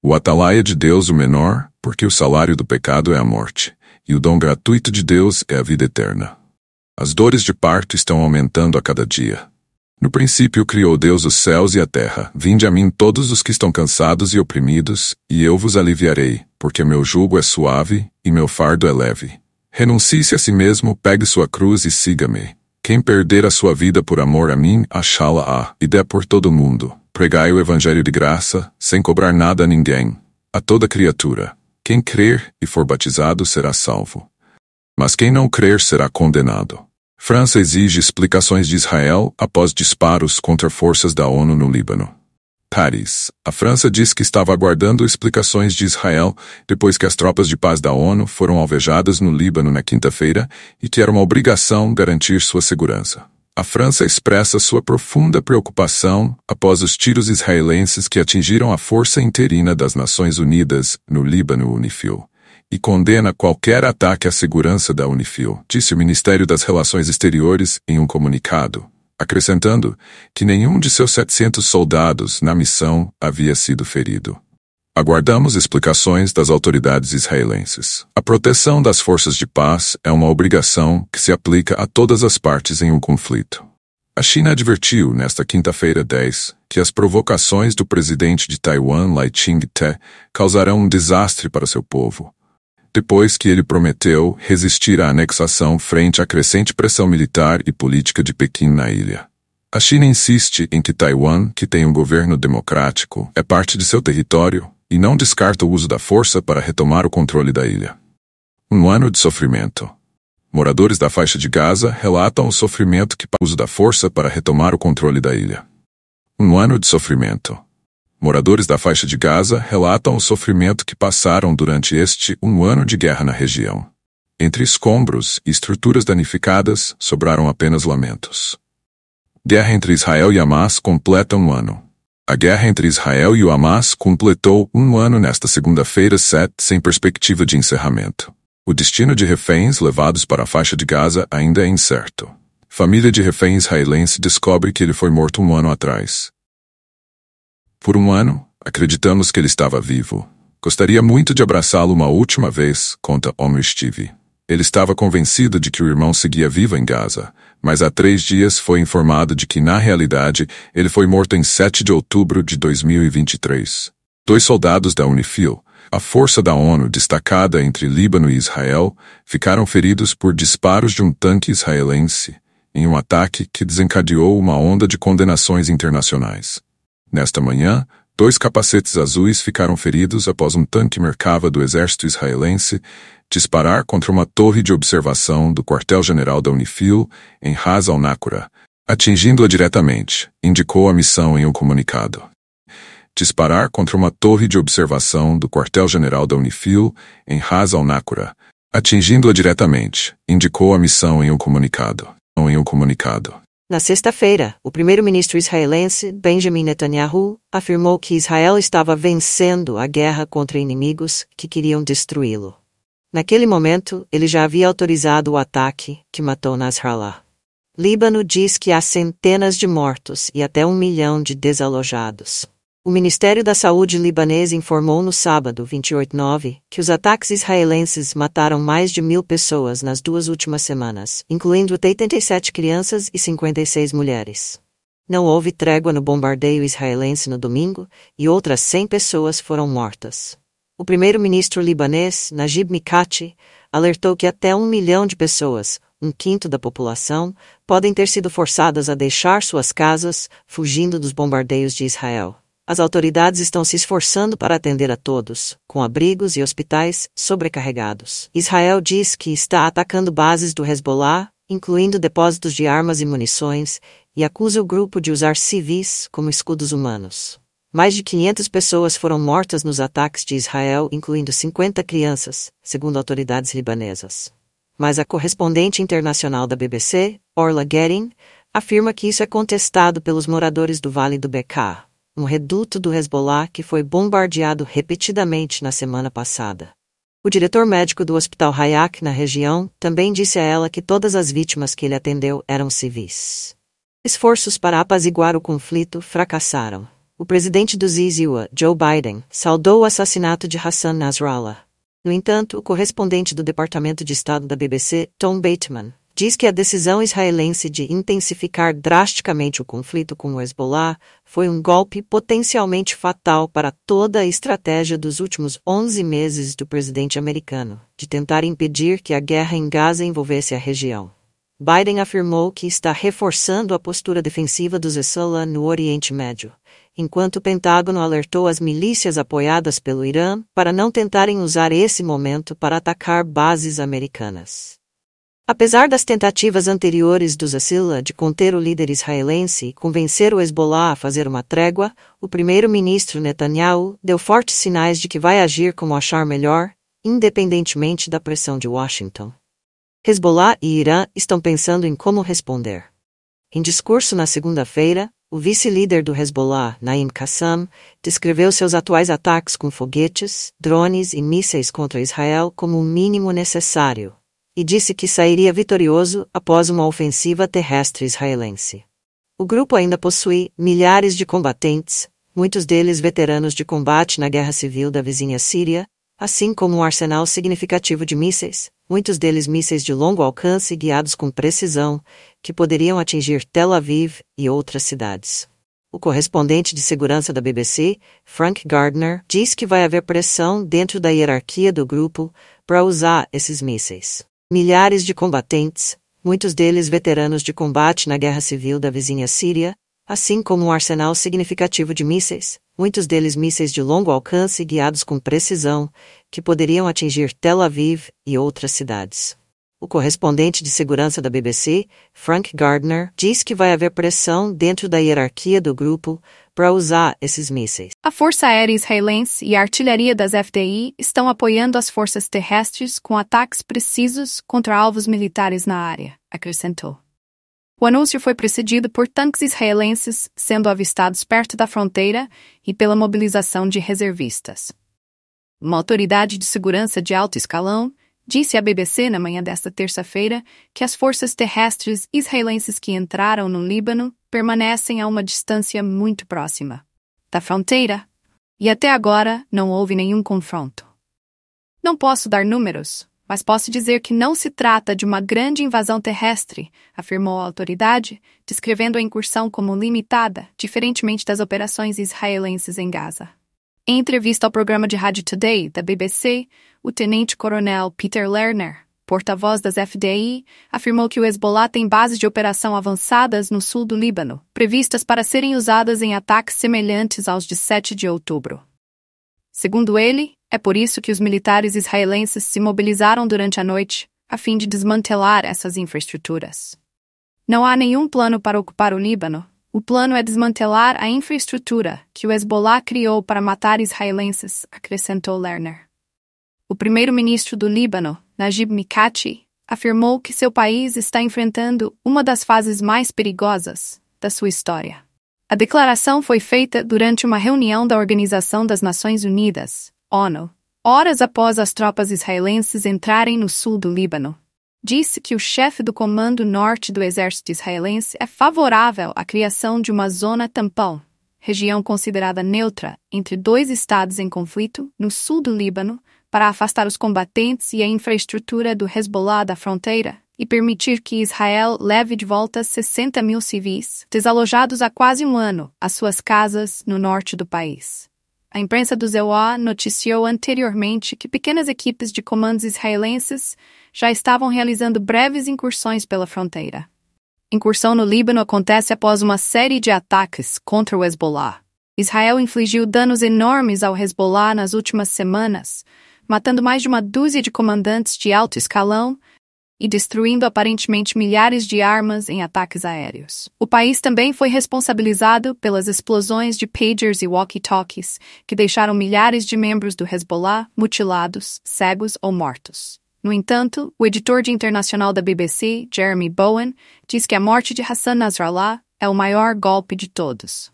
O atalaia de Deus o menor, porque o salário do pecado é a morte, e o dom gratuito de Deus é a vida eterna. As dores de parto estão aumentando a cada dia. No princípio criou Deus os céus e a terra. Vinde a mim todos os que estão cansados e oprimidos, e eu vos aliviarei, porque meu jugo é suave e meu fardo é leve. Renuncie-se a si mesmo, pegue sua cruz e siga-me. Quem perder a sua vida por amor a mim, achá-la-á, e dê por todo o mundo pregai o evangelho de graça, sem cobrar nada a ninguém, a toda criatura. Quem crer e for batizado será salvo. Mas quem não crer será condenado. França exige explicações de Israel após disparos contra forças da ONU no Líbano. Paris. A França diz que estava aguardando explicações de Israel depois que as tropas de paz da ONU foram alvejadas no Líbano na quinta-feira e que era uma obrigação garantir sua segurança a França expressa sua profunda preocupação após os tiros israelenses que atingiram a Força Interina das Nações Unidas, no Líbano Unifil, e condena qualquer ataque à segurança da Unifil, disse o Ministério das Relações Exteriores em um comunicado, acrescentando que nenhum de seus 700 soldados na missão havia sido ferido. Aguardamos explicações das autoridades israelenses. A proteção das forças de paz é uma obrigação que se aplica a todas as partes em um conflito. A China advertiu nesta quinta-feira 10 que as provocações do presidente de Taiwan, Lai Ching-te, causarão um desastre para seu povo, depois que ele prometeu resistir à anexação frente à crescente pressão militar e política de Pequim na ilha. A China insiste em que Taiwan, que tem um governo democrático, é parte de seu território e não descarta o uso da força para retomar o controle da ilha. Um ano de sofrimento. Moradores da faixa de Gaza relatam o sofrimento que o uso da força para retomar o controle da ilha. Um ano de sofrimento. Moradores da faixa de Gaza relatam o sofrimento que passaram durante este um ano de guerra na região. Entre escombros e estruturas danificadas, sobraram apenas lamentos. Guerra entre Israel e Hamas completa um ano. A guerra entre Israel e o Hamas completou um ano nesta segunda-feira sete, sem perspectiva de encerramento. O destino de reféns levados para a faixa de Gaza ainda é incerto. Família de refém israelense descobre que ele foi morto um ano atrás. Por um ano, acreditamos que ele estava vivo. Gostaria muito de abraçá-lo uma última vez, conta Homer Steve. Ele estava convencido de que o irmão seguia vivo em Gaza, mas há três dias foi informado de que, na realidade, ele foi morto em 7 de outubro de 2023. Dois soldados da Unifil, a força da ONU destacada entre Líbano e Israel, ficaram feridos por disparos de um tanque israelense, em um ataque que desencadeou uma onda de condenações internacionais. Nesta manhã, Dois capacetes azuis ficaram feridos após um tanque Merkava do exército israelense disparar contra uma torre de observação do quartel-general da Unifil, em Ras al-Nakura, atingindo-a diretamente, indicou a missão em um comunicado. Disparar contra uma torre de observação do quartel-general da Unifil, em Ras al-Nakura, atingindo-a diretamente, indicou a missão em um comunicado. Em um comunicado. Na sexta-feira, o primeiro-ministro israelense Benjamin Netanyahu afirmou que Israel estava vencendo a guerra contra inimigos que queriam destruí-lo. Naquele momento, ele já havia autorizado o ataque que matou Nasrallah. Líbano diz que há centenas de mortos e até um milhão de desalojados. O Ministério da Saúde libanês informou no sábado 28/9 que os ataques israelenses mataram mais de mil pessoas nas duas últimas semanas, incluindo 87 crianças e 56 mulheres. Não houve trégua no bombardeio israelense no domingo e outras 100 pessoas foram mortas. O primeiro-ministro libanês, Najib Mikati, alertou que até um milhão de pessoas, um quinto da população, podem ter sido forçadas a deixar suas casas, fugindo dos bombardeios de Israel. As autoridades estão se esforçando para atender a todos, com abrigos e hospitais sobrecarregados. Israel diz que está atacando bases do Hezbollah, incluindo depósitos de armas e munições, e acusa o grupo de usar civis como escudos humanos. Mais de 500 pessoas foram mortas nos ataques de Israel, incluindo 50 crianças, segundo autoridades libanesas. Mas a correspondente internacional da BBC, Orla Gering, afirma que isso é contestado pelos moradores do Vale do Bekaa um reduto do Hezbollah que foi bombardeado repetidamente na semana passada. O diretor médico do Hospital Hayak na região também disse a ela que todas as vítimas que ele atendeu eram civis. Esforços para apaziguar o conflito fracassaram. O presidente do Ziziwa, Joe Biden, saudou o assassinato de Hassan Nasrallah. No entanto, o correspondente do Departamento de Estado da BBC, Tom Bateman, diz que a decisão israelense de intensificar drasticamente o conflito com o Hezbollah foi um golpe potencialmente fatal para toda a estratégia dos últimos 11 meses do presidente americano de tentar impedir que a guerra em Gaza envolvesse a região. Biden afirmou que está reforçando a postura defensiva dos Hezbollah no Oriente Médio, enquanto o Pentágono alertou as milícias apoiadas pelo Irã para não tentarem usar esse momento para atacar bases americanas. Apesar das tentativas anteriores dos Assila de conter o líder israelense e convencer o Hezbollah a fazer uma trégua, o primeiro-ministro Netanyahu deu fortes sinais de que vai agir como achar melhor, independentemente da pressão de Washington. Hezbollah e Irã estão pensando em como responder. Em discurso na segunda-feira, o vice-líder do Hezbollah, Naim Qassam, descreveu seus atuais ataques com foguetes, drones e mísseis contra Israel como o mínimo necessário e disse que sairia vitorioso após uma ofensiva terrestre israelense. O grupo ainda possui milhares de combatentes, muitos deles veteranos de combate na guerra civil da vizinha Síria, assim como um arsenal significativo de mísseis, muitos deles mísseis de longo alcance guiados com precisão, que poderiam atingir Tel Aviv e outras cidades. O correspondente de segurança da BBC, Frank Gardner, diz que vai haver pressão dentro da hierarquia do grupo para usar esses mísseis. Milhares de combatentes, muitos deles veteranos de combate na guerra civil da vizinha Síria, assim como um arsenal significativo de mísseis, muitos deles mísseis de longo alcance guiados com precisão, que poderiam atingir Tel Aviv e outras cidades. O correspondente de segurança da BBC, Frank Gardner, diz que vai haver pressão dentro da hierarquia do grupo para usar esses mísseis. A Força Aérea Israelense e a artilharia das FDI estão apoiando as forças terrestres com ataques precisos contra alvos militares na área, acrescentou. O anúncio foi precedido por tanques israelenses sendo avistados perto da fronteira e pela mobilização de reservistas. Uma autoridade de segurança de alto escalão disse à BBC na manhã desta terça-feira que as forças terrestres israelenses que entraram no Líbano permanecem a uma distância muito próxima da fronteira e até agora não houve nenhum confronto. Não posso dar números, mas posso dizer que não se trata de uma grande invasão terrestre, afirmou a autoridade, descrevendo a incursão como limitada, diferentemente das operações israelenses em Gaza. Em entrevista ao programa de rádio Today da BBC, o tenente-coronel Peter Lerner, porta-voz das FDI, afirmou que o Hezbollah tem bases de operação avançadas no sul do Líbano, previstas para serem usadas em ataques semelhantes aos de 7 de outubro. Segundo ele, é por isso que os militares israelenses se mobilizaram durante a noite, a fim de desmantelar essas infraestruturas. Não há nenhum plano para ocupar o Líbano. O plano é desmantelar a infraestrutura que o Hezbollah criou para matar israelenses, acrescentou Lerner. O primeiro-ministro do Líbano, Najib Mikati, afirmou que seu país está enfrentando uma das fases mais perigosas da sua história. A declaração foi feita durante uma reunião da Organização das Nações Unidas, ONU, horas após as tropas israelenses entrarem no sul do Líbano. Disse que o chefe do Comando Norte do Exército Israelense é favorável à criação de uma zona tampão, região considerada neutra, entre dois estados em conflito, no sul do Líbano, para afastar os combatentes e a infraestrutura do Hezbollah da fronteira e permitir que Israel leve de volta 60 mil civis, desalojados há quase um ano, às suas casas no norte do país. A imprensa do Zewa noticiou anteriormente que pequenas equipes de comandos israelenses já estavam realizando breves incursões pela fronteira. Incursão no Líbano acontece após uma série de ataques contra o Hezbollah. Israel infligiu danos enormes ao Hezbollah nas últimas semanas, matando mais de uma dúzia de comandantes de alto escalão e destruindo aparentemente milhares de armas em ataques aéreos. O país também foi responsabilizado pelas explosões de pagers e walkie-talkies, que deixaram milhares de membros do Hezbollah mutilados, cegos ou mortos. No entanto, o editor de internacional da BBC, Jeremy Bowen, diz que a morte de Hassan Nasrallah é o maior golpe de todos.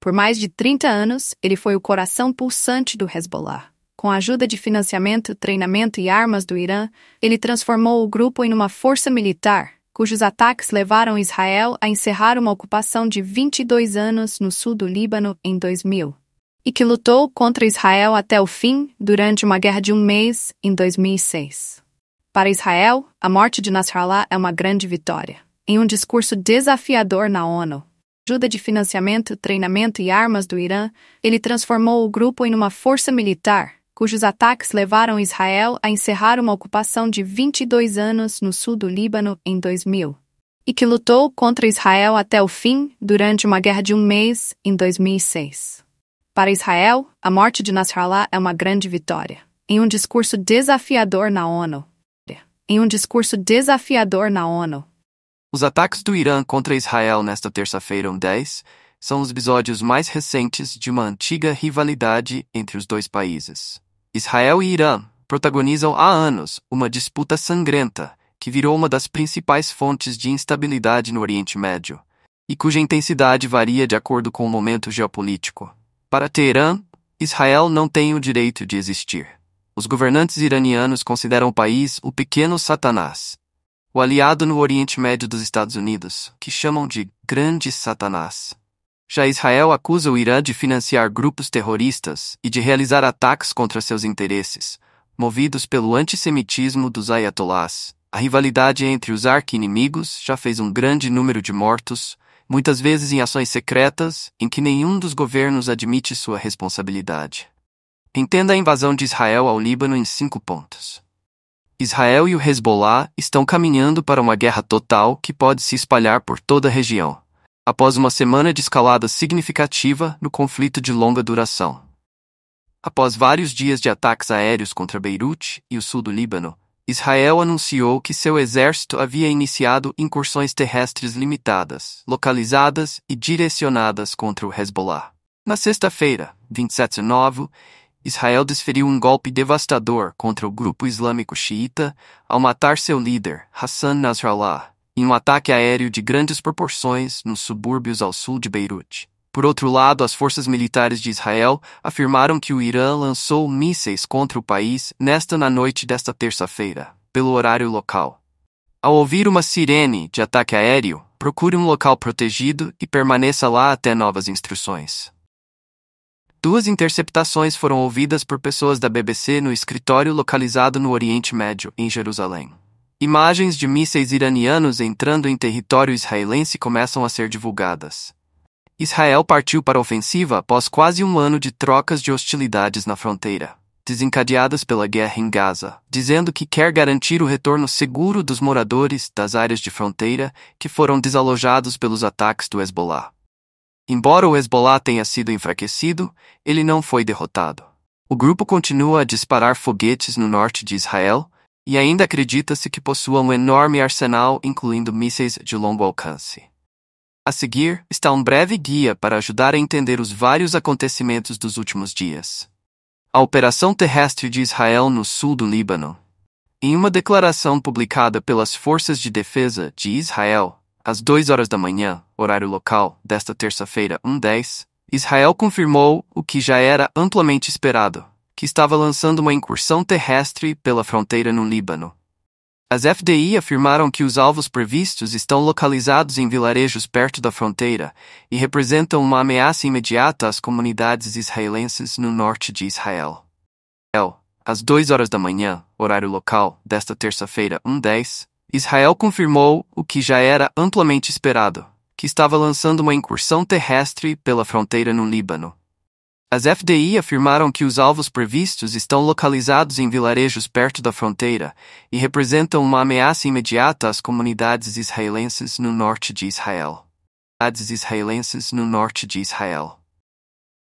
Por mais de 30 anos, ele foi o coração pulsante do Hezbollah com a ajuda de financiamento, treinamento e armas do Irã, ele transformou o grupo em uma força militar, cujos ataques levaram Israel a encerrar uma ocupação de 22 anos no sul do Líbano em 2000, e que lutou contra Israel até o fim durante uma guerra de um mês em 2006. Para Israel, a morte de Nasrallah é uma grande vitória. Em um discurso desafiador na ONU, ajuda de financiamento, treinamento e armas do Irã, ele transformou o grupo em uma força militar, cujos ataques levaram Israel a encerrar uma ocupação de 22 anos no sul do Líbano em 2000, e que lutou contra Israel até o fim durante uma guerra de um mês em 2006. Para Israel, a morte de Nasrallah é uma grande vitória. Em um discurso desafiador na ONU. Em um discurso desafiador na ONU. Os ataques do Irã contra Israel nesta terça-feira, um 10, são os episódios mais recentes de uma antiga rivalidade entre os dois países. Israel e Irã protagonizam há anos uma disputa sangrenta que virou uma das principais fontes de instabilidade no Oriente Médio e cuja intensidade varia de acordo com o momento geopolítico. Para Teherã, Israel não tem o direito de existir. Os governantes iranianos consideram o país o pequeno Satanás, o aliado no Oriente Médio dos Estados Unidos, que chamam de Grande Satanás. Já Israel acusa o Irã de financiar grupos terroristas e de realizar ataques contra seus interesses, movidos pelo antissemitismo dos ayatolás. A rivalidade entre os arqui-inimigos já fez um grande número de mortos, muitas vezes em ações secretas em que nenhum dos governos admite sua responsabilidade. Entenda a invasão de Israel ao Líbano em cinco pontos. Israel e o Hezbollah estão caminhando para uma guerra total que pode se espalhar por toda a região após uma semana de escalada significativa no conflito de longa duração. Após vários dias de ataques aéreos contra Beirute e o sul do Líbano, Israel anunciou que seu exército havia iniciado incursões terrestres limitadas, localizadas e direcionadas contra o Hezbollah. Na sexta-feira, 27 de novembro, Israel desferiu um golpe devastador contra o grupo islâmico xiita ao matar seu líder, Hassan Nasrallah, em um ataque aéreo de grandes proporções nos subúrbios ao sul de Beirute. Por outro lado, as forças militares de Israel afirmaram que o Irã lançou mísseis contra o país nesta na noite desta terça-feira, pelo horário local. Ao ouvir uma sirene de ataque aéreo, procure um local protegido e permaneça lá até novas instruções. Duas interceptações foram ouvidas por pessoas da BBC no escritório localizado no Oriente Médio, em Jerusalém. Imagens de mísseis iranianos entrando em território israelense começam a ser divulgadas. Israel partiu para a ofensiva após quase um ano de trocas de hostilidades na fronteira, desencadeadas pela guerra em Gaza, dizendo que quer garantir o retorno seguro dos moradores das áreas de fronteira que foram desalojados pelos ataques do Hezbollah. Embora o Hezbollah tenha sido enfraquecido, ele não foi derrotado. O grupo continua a disparar foguetes no norte de Israel, e ainda acredita-se que possua um enorme arsenal, incluindo mísseis de longo alcance. A seguir, está um breve guia para ajudar a entender os vários acontecimentos dos últimos dias. A operação terrestre de Israel no sul do Líbano. Em uma declaração publicada pelas Forças de Defesa de Israel, às 2 horas da manhã, horário local, desta terça-feira, 1:10, Israel confirmou o que já era amplamente esperado, que estava lançando uma incursão terrestre pela fronteira no Líbano. As FDI afirmaram que os alvos previstos estão localizados em vilarejos perto da fronteira e representam uma ameaça imediata às comunidades israelenses no norte de Israel. Às 2 horas da manhã, horário local, desta terça-feira, 1:10, Israel confirmou o que já era amplamente esperado, que estava lançando uma incursão terrestre pela fronteira no Líbano. As FDI afirmaram que os alvos previstos estão localizados em vilarejos perto da fronteira e representam uma ameaça imediata às comunidades israelenses no norte de Israel. As israelenses no norte de Israel.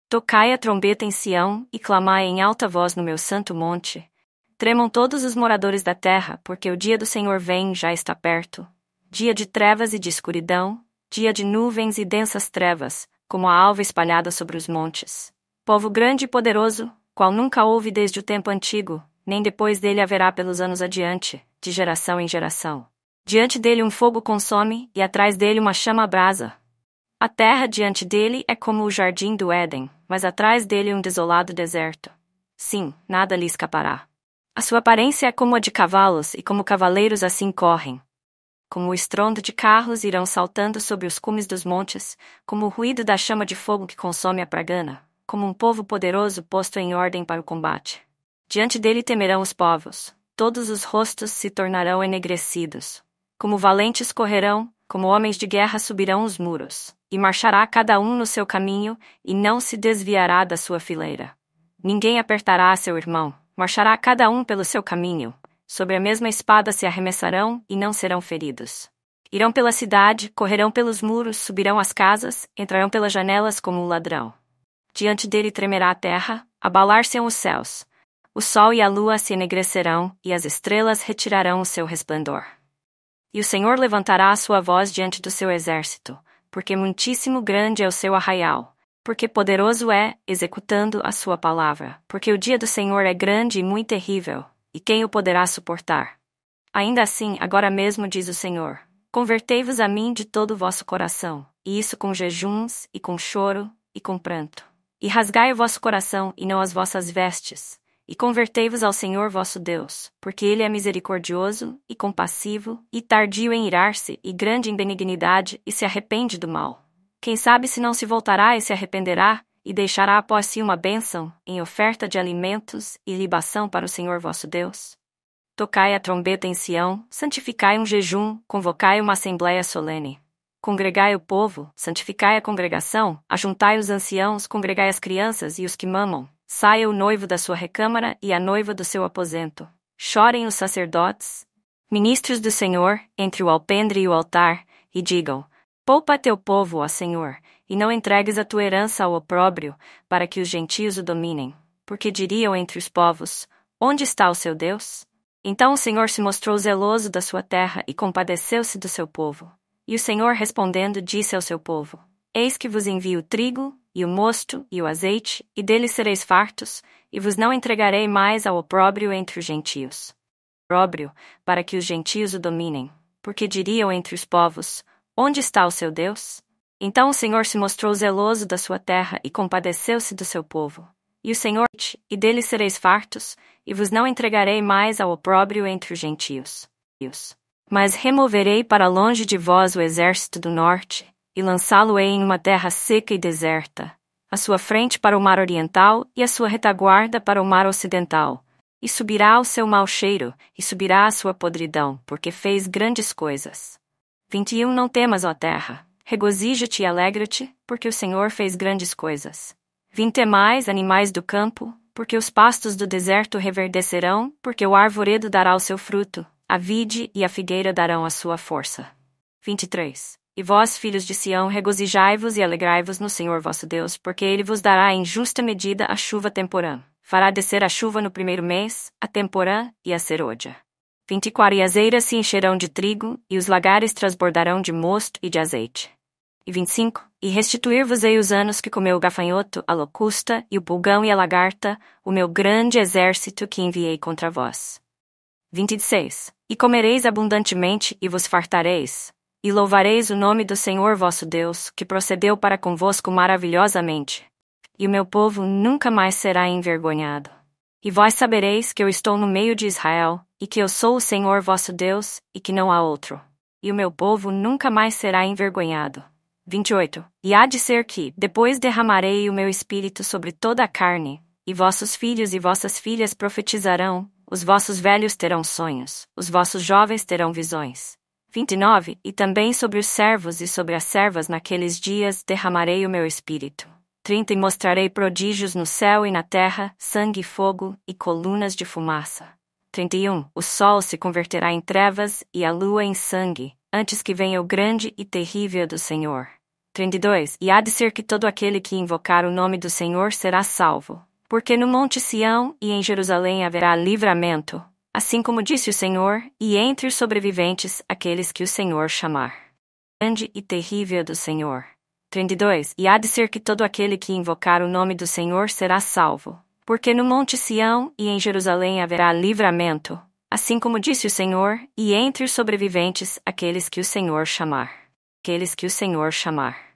Tocai a trombeta em Sião e clamai em alta voz no meu santo monte. Tremam todos os moradores da terra, porque o dia do Senhor vem já está perto. Dia de trevas e de escuridão, dia de nuvens e densas trevas, como a alva espalhada sobre os montes. Povo grande e poderoso, qual nunca houve desde o tempo antigo, nem depois dele haverá pelos anos adiante, de geração em geração. Diante dele um fogo consome, e atrás dele uma chama abrasa. A terra diante dele é como o jardim do Éden, mas atrás dele um desolado deserto. Sim, nada lhe escapará. A sua aparência é como a de cavalos, e como cavaleiros assim correm. Como o estrondo de carros irão saltando sobre os cumes dos montes, como o ruído da chama de fogo que consome a pragana como um povo poderoso posto em ordem para o combate. Diante dele temerão os povos, todos os rostos se tornarão enegrecidos. Como valentes correrão, como homens de guerra subirão os muros, e marchará cada um no seu caminho, e não se desviará da sua fileira. Ninguém apertará a seu irmão, marchará cada um pelo seu caminho, sobre a mesma espada se arremessarão e não serão feridos. Irão pela cidade, correrão pelos muros, subirão as casas, entrarão pelas janelas como um ladrão. Diante dele tremerá a terra, abalar-se os céus. O sol e a lua se enegrecerão, e as estrelas retirarão o seu resplendor. E o Senhor levantará a sua voz diante do seu exército, porque muitíssimo grande é o seu arraial, porque poderoso é, executando a sua palavra, porque o dia do Senhor é grande e muito terrível, e quem o poderá suportar? Ainda assim, agora mesmo diz o Senhor: Convertei-vos a mim de todo o vosso coração, e isso com jejuns, e com choro, e com pranto. E rasgai o vosso coração, e não as vossas vestes, e convertei-vos ao Senhor vosso Deus, porque Ele é misericordioso, e compassivo, e tardio em irar-se, e grande em benignidade, e se arrepende do mal. Quem sabe se não se voltará e se arrependerá, e deixará após si uma bênção, em oferta de alimentos e libação para o Senhor vosso Deus? Tocai a trombeta em Sião, santificai um jejum, convocai uma assembléia solene. Congregai o povo, santificai a congregação, ajuntai os anciãos, congregai as crianças e os que mamam. Saia o noivo da sua recâmara e a noiva do seu aposento. Chorem os sacerdotes, ministros do Senhor, entre o alpendre e o altar, e digam: Poupa teu povo, ó Senhor, e não entregues a tua herança ao opróbrio, para que os gentios o dominem. Porque diriam entre os povos: Onde está o seu Deus? Então o Senhor se mostrou zeloso da sua terra e compadeceu-se do seu povo. E o Senhor respondendo disse ao seu povo: Eis que vos envio o trigo, e o mosto, e o azeite, e deles sereis fartos, e vos não entregarei mais ao opróbrio entre os gentios. Opróbrio, para que os gentios o dominem, porque diriam entre os povos: Onde está o seu Deus? Então o Senhor se mostrou zeloso da sua terra e compadeceu-se do seu povo. E o Senhor, e deles sereis fartos, e vos não entregarei mais ao opróbrio entre os gentios. Mas removerei para longe de vós o exército do norte, e lançá-lo-ei em uma terra seca e deserta, a sua frente para o mar oriental e a sua retaguarda para o mar ocidental. E subirá o seu mau cheiro, e subirá a sua podridão, porque fez grandes coisas. 21 Não temas, ó terra, regozija-te e alegra-te, porque o Senhor fez grandes coisas. 20 mais animais do campo, porque os pastos do deserto reverdecerão, porque o arvoredo dará o seu fruto, a vide e a figueira darão a sua força. 23. E vós, filhos de Sião, regozijai-vos e alegrai-vos no Senhor vosso Deus, porque ele vos dará em justa medida a chuva temporã. Fará descer a chuva no primeiro mês, a temporã e a ceródia. 24 E as eiras se encherão de trigo, e os lagares transbordarão de mosto e de azeite. E 25 E restituir-vos-ei os anos que comeu o gafanhoto, a locusta, e o pulgão e a lagarta, o meu grande exército que enviei contra vós. 26. E comereis abundantemente, e vos fartareis. E louvareis o nome do Senhor vosso Deus, que procedeu para convosco maravilhosamente. E o meu povo nunca mais será envergonhado. E vós sabereis que eu estou no meio de Israel, e que eu sou o Senhor vosso Deus, e que não há outro. E o meu povo nunca mais será envergonhado. 28. E há de ser que, depois derramarei o meu espírito sobre toda a carne, e vossos filhos e vossas filhas profetizarão, os vossos velhos terão sonhos, os vossos jovens terão visões. 29 E também sobre os servos e sobre as servas naqueles dias derramarei o meu espírito. 30 E mostrarei prodígios no céu e na terra, sangue e fogo, e colunas de fumaça. 31 O sol se converterá em trevas e a lua em sangue, antes que venha o grande e terrível do Senhor. 32 E há de ser que todo aquele que invocar o nome do Senhor será salvo. Porque no Monte Sião e em Jerusalém haverá livramento, assim como disse o Senhor, e entre os sobreviventes aqueles que o Senhor chamar. Grande e terrível do Senhor. 32. E há de ser que todo aquele que invocar o nome do Senhor será salvo. Porque no Monte Sião e em Jerusalém haverá livramento, assim como disse o Senhor, e entre os sobreviventes aqueles que o Senhor chamar. Aqueles que o Senhor chamar.